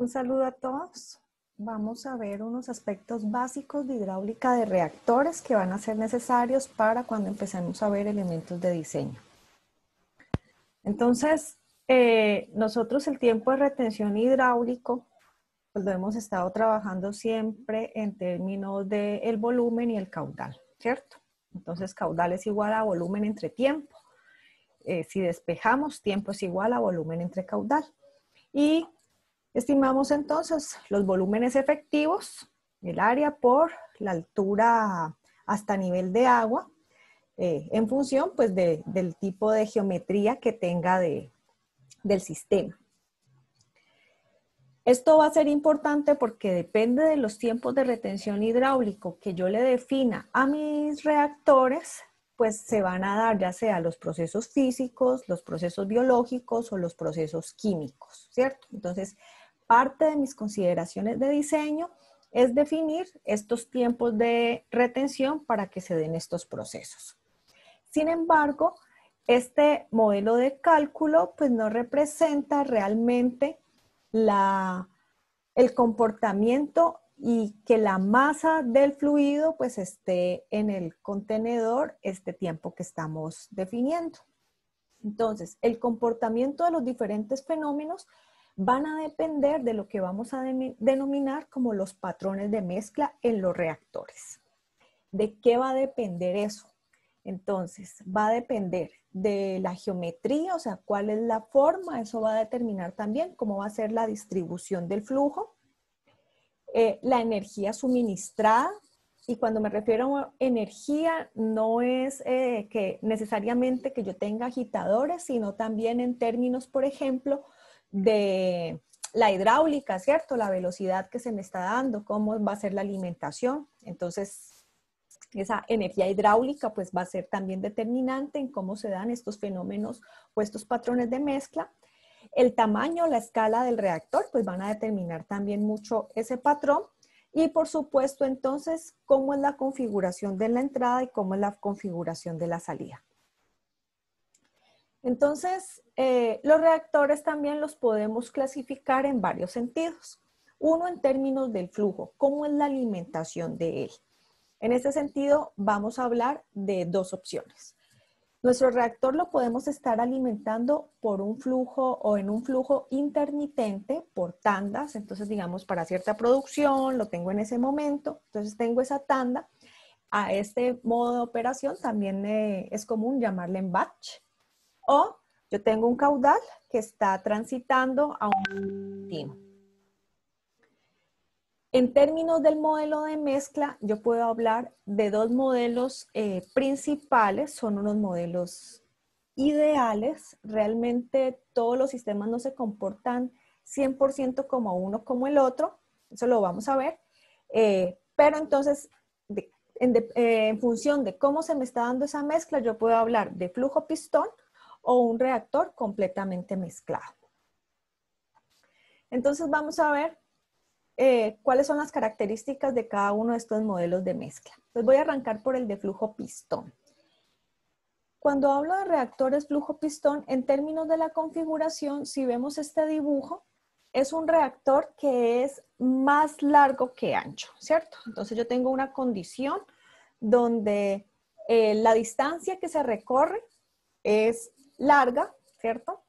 Un saludo a todos. Vamos a ver unos aspectos básicos de hidráulica de reactores que van a ser necesarios para cuando empecemos a ver elementos de diseño. Entonces, eh, nosotros el tiempo de retención hidráulico pues lo hemos estado trabajando siempre en términos del volumen y el caudal, ¿cierto? Entonces, caudal es igual a volumen entre tiempo. Eh, si despejamos, tiempo es igual a volumen entre caudal. Y Estimamos entonces los volúmenes efectivos, el área por la altura hasta nivel de agua, eh, en función pues, del tipo de geometría que tenga de, del sistema. Esto va a ser importante porque depende de los tiempos de retención hidráulico que yo le defina a mis reactores, pues se van a dar ya sea los procesos físicos, los procesos biológicos o los procesos químicos, ¿cierto? Entonces, parte de mis consideraciones de diseño es definir estos tiempos de retención para que se den estos procesos. Sin embargo, este modelo de cálculo pues no representa realmente el comportamiento y que la masa del fluido pues esté en el contenedor este tiempo que estamos definiendo. Entonces, el comportamiento de los diferentes fenómenos van a depender de lo que vamos a denominar como los patrones de mezcla en los reactores. ¿De qué va a depender eso? Entonces, va a depender de la geometría, o sea, cuál es la forma, eso va a determinar también cómo va a ser la distribución del flujo, eh, la energía suministrada, y cuando me refiero a energía, no es eh, que necesariamente que yo tenga agitadores, sino también en términos, por ejemplo, de la hidráulica, ¿cierto? La velocidad que se me está dando, cómo va a ser la alimentación. Entonces, esa energía hidráulica pues va a ser también determinante en cómo se dan estos fenómenos o estos patrones de mezcla. El tamaño, la escala del reactor pues van a determinar también mucho ese patrón. Y por supuesto entonces cómo es la configuración de la entrada y cómo es la configuración de la salida. Entonces, eh, los reactores también los podemos clasificar en varios sentidos. Uno en términos del flujo, cómo es la alimentación de él. En ese sentido, vamos a hablar de dos opciones. Nuestro reactor lo podemos estar alimentando por un flujo o en un flujo intermitente por tandas. Entonces, digamos, para cierta producción, lo tengo en ese momento. Entonces, tengo esa tanda. A este modo de operación también eh, es común llamarle en batch o yo tengo un caudal que está transitando a un tiempo. En términos del modelo de mezcla, yo puedo hablar de dos modelos eh, principales, son unos modelos ideales. Realmente todos los sistemas no se comportan 100% como uno como el otro, eso lo vamos a ver. Eh, pero entonces, en, eh, en función de cómo se me está dando esa mezcla, yo puedo hablar de flujo pistón o un reactor completamente mezclado. Entonces vamos a ver eh, cuáles son las características de cada uno de estos modelos de mezcla. Pues voy a arrancar por el de flujo pistón. Cuando hablo de reactores flujo pistón, en términos de la configuración, si vemos este dibujo, es un reactor que es más largo que ancho, ¿cierto? Entonces yo tengo una condición donde eh, la distancia que se recorre es larga, ¿cierto?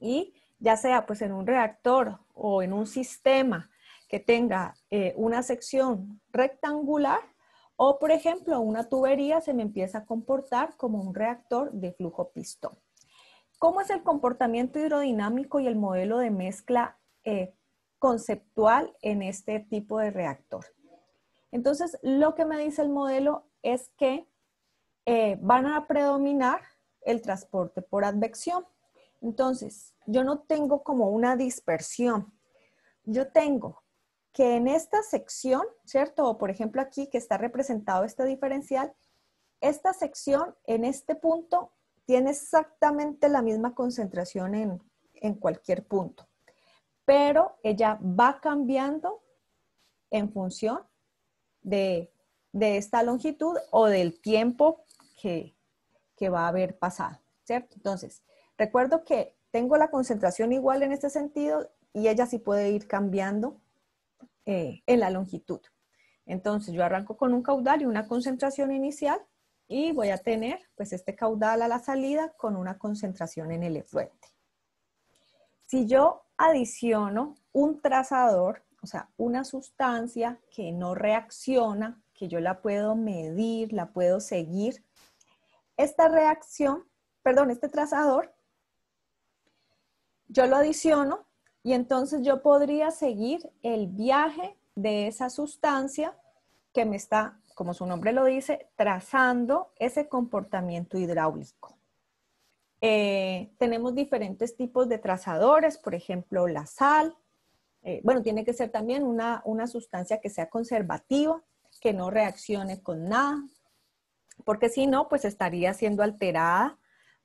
Y ya sea pues en un reactor o en un sistema que tenga eh, una sección rectangular o por ejemplo una tubería se me empieza a comportar como un reactor de flujo pistón. ¿Cómo es el comportamiento hidrodinámico y el modelo de mezcla eh, conceptual en este tipo de reactor? Entonces, lo que me dice el modelo es que eh, van a predominar el transporte por advección. Entonces, yo no tengo como una dispersión. Yo tengo que en esta sección, ¿cierto? O por ejemplo aquí que está representado este diferencial, esta sección en este punto tiene exactamente la misma concentración en, cualquier punto, pero ella va cambiando en función de, de esta longitud o del tiempo que, que va a haber pasado, ¿cierto? Entonces, recuerdo que tengo la concentración igual en este sentido y ella sí puede ir cambiando eh, en la longitud. Entonces, yo arranco con un caudal y una concentración inicial y voy a tener pues este caudal a la salida con una concentración en el efluente. Si yo adiciono un trazador, o sea, una sustancia que no reacciona, que yo la puedo medir, la puedo seguir, esta reacción, perdón, este trazador, yo lo adiciono y entonces yo podría seguir el viaje de esa sustancia que me está, como su nombre lo dice, trazando ese comportamiento hidráulico. Eh, tenemos diferentes tipos de trazadores, por ejemplo, la sal. Eh, bueno, tiene que ser también una, una sustancia que sea conservativa, que no reaccione con nada porque si no, pues estaría siendo alterada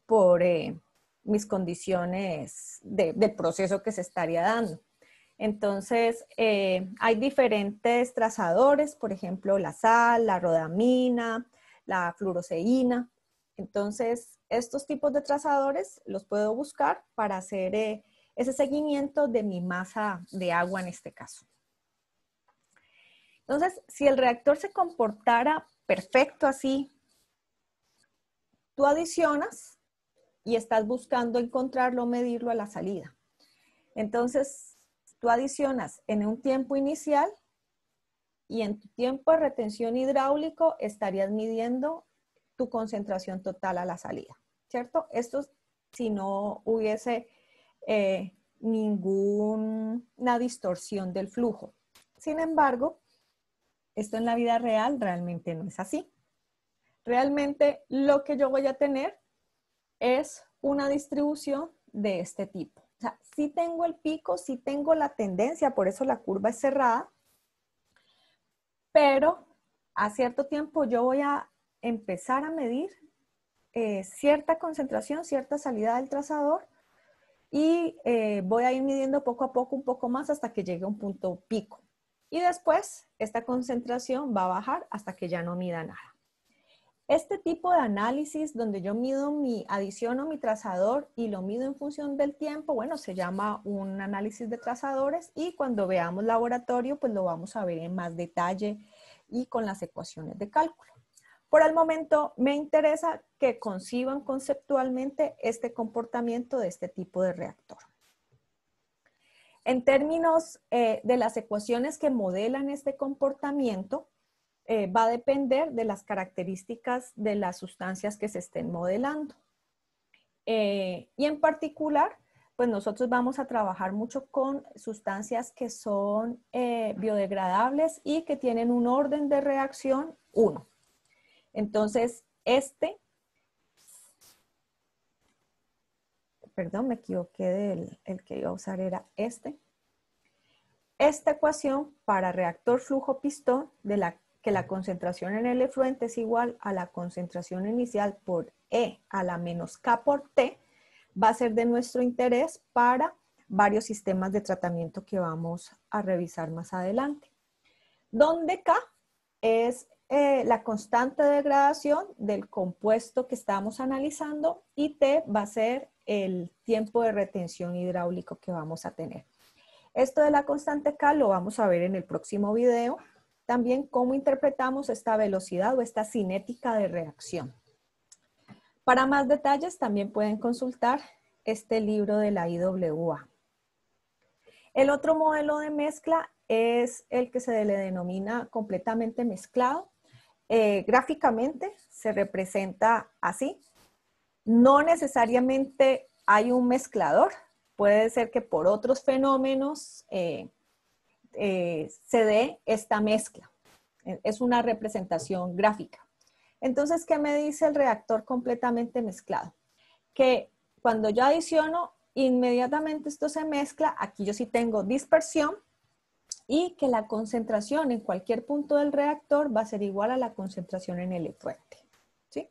por eh, mis condiciones de, del proceso que se estaría dando. Entonces, eh, hay diferentes trazadores, por ejemplo, la sal, la rodamina, la fluoroseína. Entonces, estos tipos de trazadores los puedo buscar para hacer eh, ese seguimiento de mi masa de agua en este caso. Entonces, si el reactor se comportara perfecto así, Tú adicionas y estás buscando encontrarlo, medirlo a la salida. Entonces, tú adicionas en un tiempo inicial y en tu tiempo de retención hidráulico estarías midiendo tu concentración total a la salida, ¿cierto? Esto si no hubiese eh, ninguna distorsión del flujo. Sin embargo, esto en la vida real realmente no es así realmente lo que yo voy a tener es una distribución de este tipo. O sea, sí tengo el pico, sí tengo la tendencia, por eso la curva es cerrada, pero a cierto tiempo yo voy a empezar a medir eh, cierta concentración, cierta salida del trazador y eh, voy a ir midiendo poco a poco, un poco más hasta que llegue a un punto pico. Y después esta concentración va a bajar hasta que ya no mida nada. Este tipo de análisis donde yo mido mi adición o mi trazador y lo mido en función del tiempo, bueno, se llama un análisis de trazadores y cuando veamos laboratorio, pues lo vamos a ver en más detalle y con las ecuaciones de cálculo. Por el momento, me interesa que conciban conceptualmente este comportamiento de este tipo de reactor. En términos eh, de las ecuaciones que modelan este comportamiento, eh, va a depender de las características de las sustancias que se estén modelando. Eh, y en particular, pues nosotros vamos a trabajar mucho con sustancias que son eh, biodegradables y que tienen un orden de reacción 1. Entonces, este, perdón, me equivoqué del el que iba a usar era este. Esta ecuación para reactor flujo pistón de la que la concentración en el efluente es igual a la concentración inicial por E a la menos K por T, va a ser de nuestro interés para varios sistemas de tratamiento que vamos a revisar más adelante. Donde K es eh, la constante de degradación del compuesto que estamos analizando y T va a ser el tiempo de retención hidráulico que vamos a tener. Esto de la constante K lo vamos a ver en el próximo video también cómo interpretamos esta velocidad o esta cinética de reacción. Para más detalles también pueden consultar este libro de la IWA. El otro modelo de mezcla es el que se le denomina completamente mezclado. Eh, gráficamente se representa así. No necesariamente hay un mezclador, puede ser que por otros fenómenos eh, eh, se dé esta mezcla. E, es una representación gráfica. Entonces, ¿qué me dice el reactor completamente mezclado? Que cuando yo adiciono, inmediatamente esto se mezcla. Aquí yo sí tengo dispersión y que la concentración en cualquier punto del reactor va a ser igual a la concentración en el fuente ¿sí?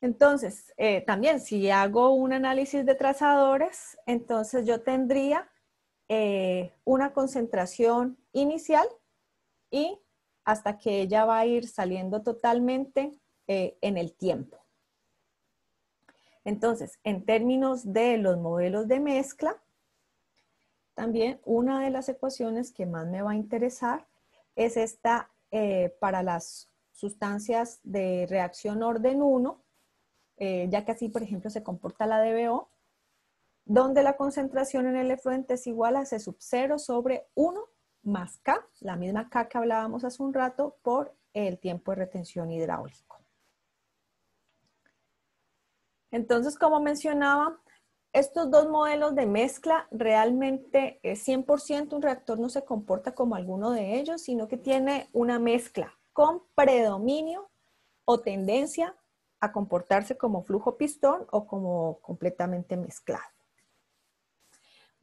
Entonces, eh, también si hago un análisis de trazadores, entonces yo tendría eh, una concentración inicial y hasta que ella va a ir saliendo totalmente eh, en el tiempo. Entonces, en términos de los modelos de mezcla, también una de las ecuaciones que más me va a interesar es esta eh, para las sustancias de reacción orden 1, ya que así, por ejemplo, se comporta la DBO, donde la concentración en el efluente es igual a C sub 0 sobre 1 más K, la misma K que hablábamos hace un rato, por el tiempo de retención hidráulico. Entonces, como mencionaba, estos dos modelos de mezcla realmente es eh, 100% un reactor no se comporta como alguno de ellos, sino que tiene una mezcla con predominio o tendencia a comportarse como flujo pistón o como completamente mezclado.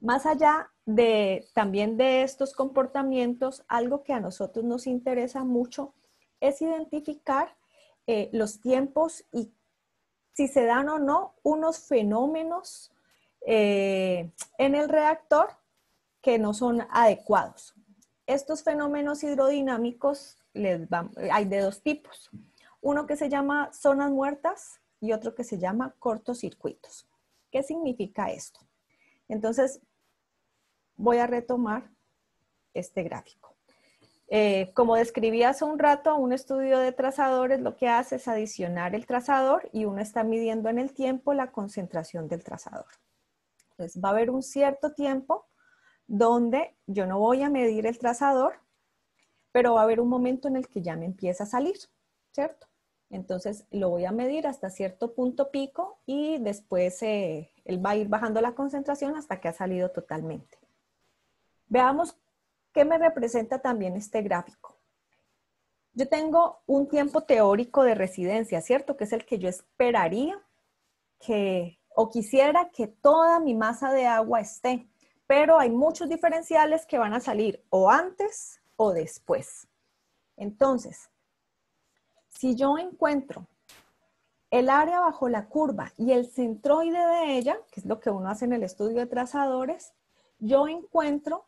Más allá de también de estos comportamientos, algo que a nosotros nos interesa mucho es identificar eh, los tiempos y si se dan o no unos fenómenos eh, en el reactor que no son adecuados. Estos fenómenos hidrodinámicos hay de dos tipos. Uno que se llama zonas muertas y otro que se llama cortocircuitos. ¿Qué significa esto? Entonces, voy a retomar este gráfico. Eh, como describí hace un rato, un estudio de trazadores lo que hace es adicionar el trazador y uno está midiendo en el tiempo la concentración del trazador. Entonces va a haber un cierto tiempo donde yo no voy a medir el trazador, pero va a haber un momento en el que ya me empieza a salir, ¿cierto? Entonces lo voy a medir hasta cierto punto pico y después eh, él va a ir bajando la concentración hasta que ha salido totalmente. Veamos qué me representa también este gráfico. Yo tengo un tiempo teórico de residencia, ¿cierto? Que es el que yo esperaría que o quisiera que toda mi masa de agua esté, pero hay muchos diferenciales que van a salir o antes o después. Entonces, si yo encuentro el área bajo la curva y el centroide de ella, que es lo que uno hace en el estudio de trazadores, yo encuentro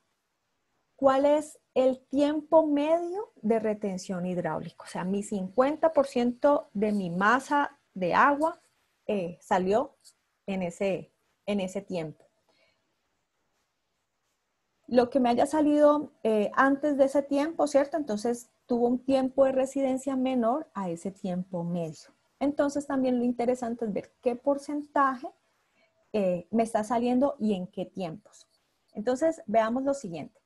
cuál es el tiempo medio de retención hidráulica. O sea, mi 50% de mi masa de agua eh, salió en ese, en ese tiempo. Lo que me haya salido eh, antes de ese tiempo, ¿cierto? Entonces tuvo un tiempo de residencia menor a ese tiempo medio. Entonces también lo interesante es ver qué porcentaje eh, me está saliendo y en qué tiempos. Entonces veamos lo siguiente.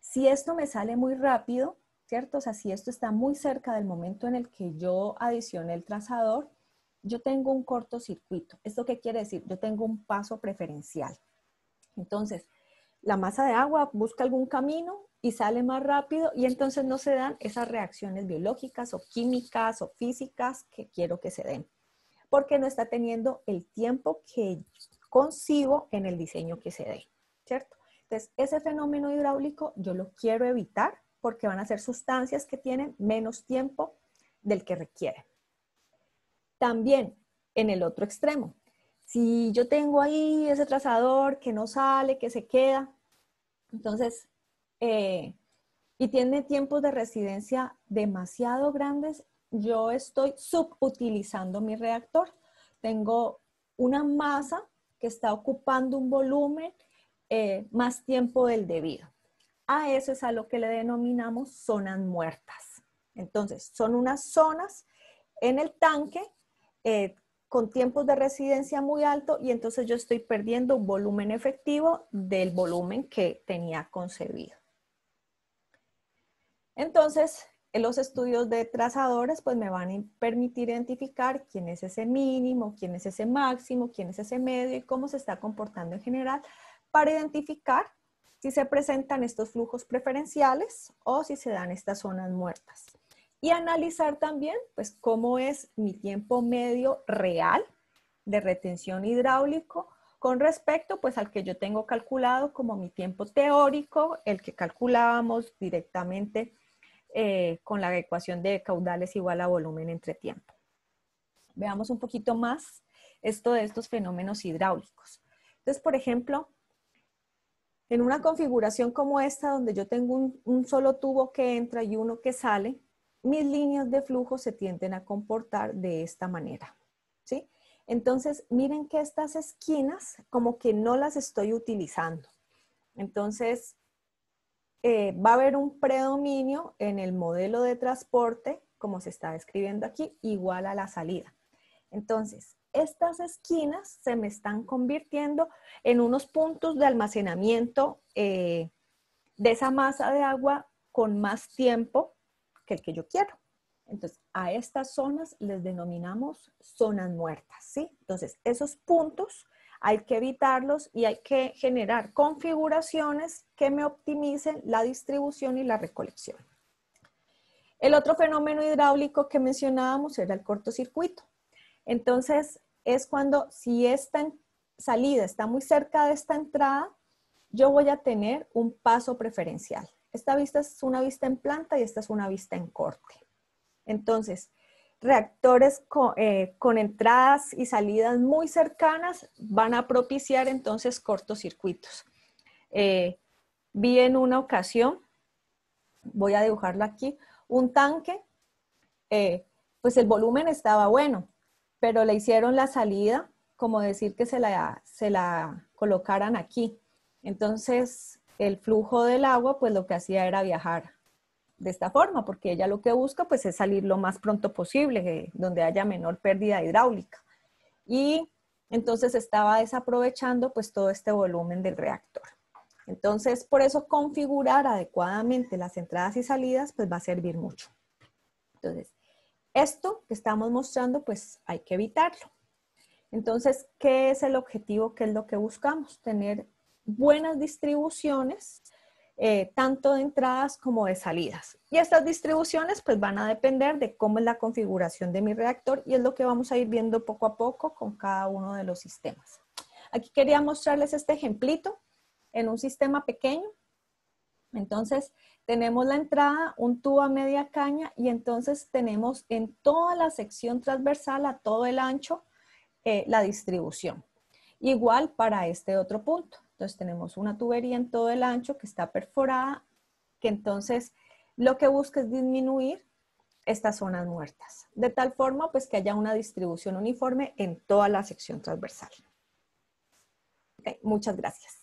Si esto me sale muy rápido, ¿cierto? O sea, si esto está muy cerca del momento en el que yo adicioné el trazador, yo tengo un cortocircuito. ¿Esto qué quiere decir? Yo tengo un paso preferencial. Entonces, la masa de agua busca algún camino y sale más rápido y entonces no se dan esas reacciones biológicas o químicas o físicas que quiero que se den, porque no está teniendo el tiempo que consigo en el diseño que se dé, ¿cierto? Entonces, ese fenómeno hidráulico yo lo quiero evitar porque van a ser sustancias que tienen menos tiempo del que requiere También en el otro extremo, si yo tengo ahí ese trazador que no sale, que se queda, entonces, eh, y tiene tiempos de residencia demasiado grandes, yo estoy subutilizando mi reactor. Tengo una masa que está ocupando un volumen eh, más tiempo del debido. A eso es a lo que le denominamos zonas muertas. Entonces, son unas zonas en el tanque eh, con tiempos de residencia muy alto y entonces yo estoy perdiendo volumen efectivo del volumen que tenía concebido. Entonces, los estudios de trazadores pues me van a permitir identificar quién es ese mínimo, quién es ese máximo, quién es ese medio y cómo se está comportando en general para identificar si se presentan estos flujos preferenciales o si se dan estas zonas muertas. Y analizar también, pues, cómo es mi tiempo medio real de retención hidráulico con respecto pues al que yo tengo calculado como mi tiempo teórico, el que calculábamos directamente eh, con la ecuación de caudales igual a volumen entre tiempo. Veamos un poquito más esto de estos fenómenos hidráulicos. Entonces, por ejemplo, en una configuración como esta, donde yo tengo un, solo tubo que entra y uno que sale, mis líneas de flujo se tienden a comportar de esta manera. ¿sí? Entonces, miren que estas esquinas como que no las estoy utilizando. Entonces, eh, va a haber un predominio en el modelo de transporte, como se está describiendo aquí, igual a la salida. Entonces, estas esquinas se me están convirtiendo en unos puntos de almacenamiento eh, de esa masa de agua con más tiempo que el que yo quiero. Entonces, a estas zonas les denominamos zonas muertas, ¿sí? Entonces, esos puntos hay que evitarlos y hay que generar configuraciones que me optimicen la distribución y la recolección. El otro fenómeno hidráulico que mencionábamos era el cortocircuito. Entonces, es cuando si esta salida está muy cerca de esta entrada, yo voy a tener un paso preferencial. Esta vista es una vista en planta y esta es una vista en corte. Entonces, reactores eh, con, entradas y salidas muy cercanas van a propiciar entonces cortocircuitos. Eh, vi en una ocasión, voy a dibujarla aquí, un tanque, eh, pues el volumen estaba bueno, pero le hicieron la salida, como decir que se la, se la colocaran aquí. Entonces, el flujo del agua, pues lo que hacía era viajar de esta forma, porque ella lo que busca, pues es salir lo más pronto posible, eh, donde haya menor pérdida hidráulica. Y entonces estaba desaprovechando, pues todo este volumen del reactor. Entonces, por eso configurar adecuadamente las entradas y salidas, pues va a servir mucho. Entonces, esto que estamos mostrando, pues hay que evitarlo. Entonces, ¿qué es el objetivo? ¿Qué es lo que buscamos? Tener buenas distribuciones, eh, tanto de entradas como de salidas. Y estas distribuciones pues van a depender de cómo es la configuración de mi reactor y es lo que vamos a ir viendo poco a poco con cada uno de los sistemas. Aquí quería mostrarles este ejemplito en un sistema pequeño entonces, tenemos la entrada, un tubo a media caña y entonces tenemos en toda la sección transversal a todo el ancho eh, la distribución. Igual para este otro punto. Entonces tenemos una tubería en todo el ancho que está perforada, que entonces lo que busca es disminuir estas zonas muertas, de tal forma pues que haya una distribución uniforme en toda la sección transversal. muchas gracias.